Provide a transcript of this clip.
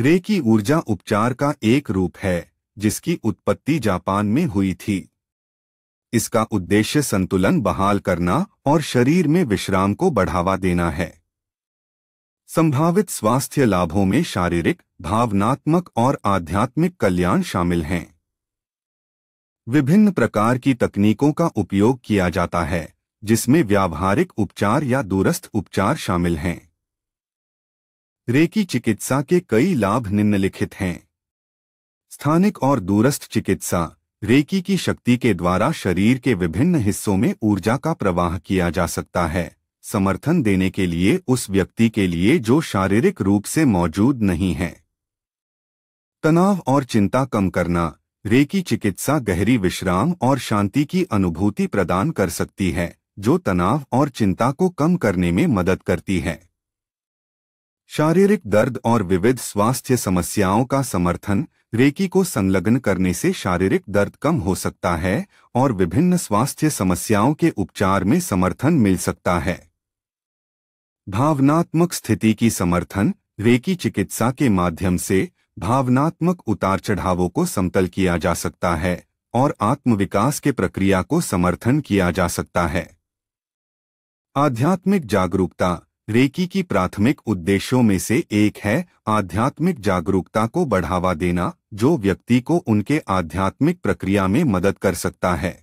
रे की ऊर्जा उपचार का एक रूप है जिसकी उत्पत्ति जापान में हुई थी इसका उद्देश्य संतुलन बहाल करना और शरीर में विश्राम को बढ़ावा देना है संभावित स्वास्थ्य लाभों में शारीरिक भावनात्मक और आध्यात्मिक कल्याण शामिल हैं विभिन्न प्रकार की तकनीकों का उपयोग किया जाता है जिसमें व्यावहारिक उपचार या दूरस्थ उपचार शामिल हैं रेकी चिकित्सा के कई लाभ निम्नलिखित हैं स्थानिक और दूरस्थ चिकित्सा रेकी की शक्ति के द्वारा शरीर के विभिन्न हिस्सों में ऊर्जा का प्रवाह किया जा सकता है समर्थन देने के लिए उस व्यक्ति के लिए जो शारीरिक रूप से मौजूद नहीं है तनाव और चिंता कम करना रेकी चिकित्सा गहरी विश्राम और शांति की अनुभूति प्रदान कर सकती है जो तनाव और चिंता को कम करने में मदद करती है शारीरिक दर्द और विविध स्वास्थ्य समस्याओं का समर्थन रेकी को संलग्न करने से शारीरिक दर्द कम हो सकता है और विभिन्न स्वास्थ्य समस्याओं के उपचार में समर्थन मिल सकता है भावनात्मक स्थिति की समर्थन रेकी चिकित्सा के माध्यम से भावनात्मक उतार चढ़ावों को समतल किया जा सकता है और आत्मविकास के प्रक्रिया को समर्थन किया जा सकता है आध्यात्मिक जागरूकता रेकी की प्राथमिक उद्देश्यों में से एक है आध्यात्मिक जागरूकता को बढ़ावा देना जो व्यक्ति को उनके आध्यात्मिक प्रक्रिया में मदद कर सकता है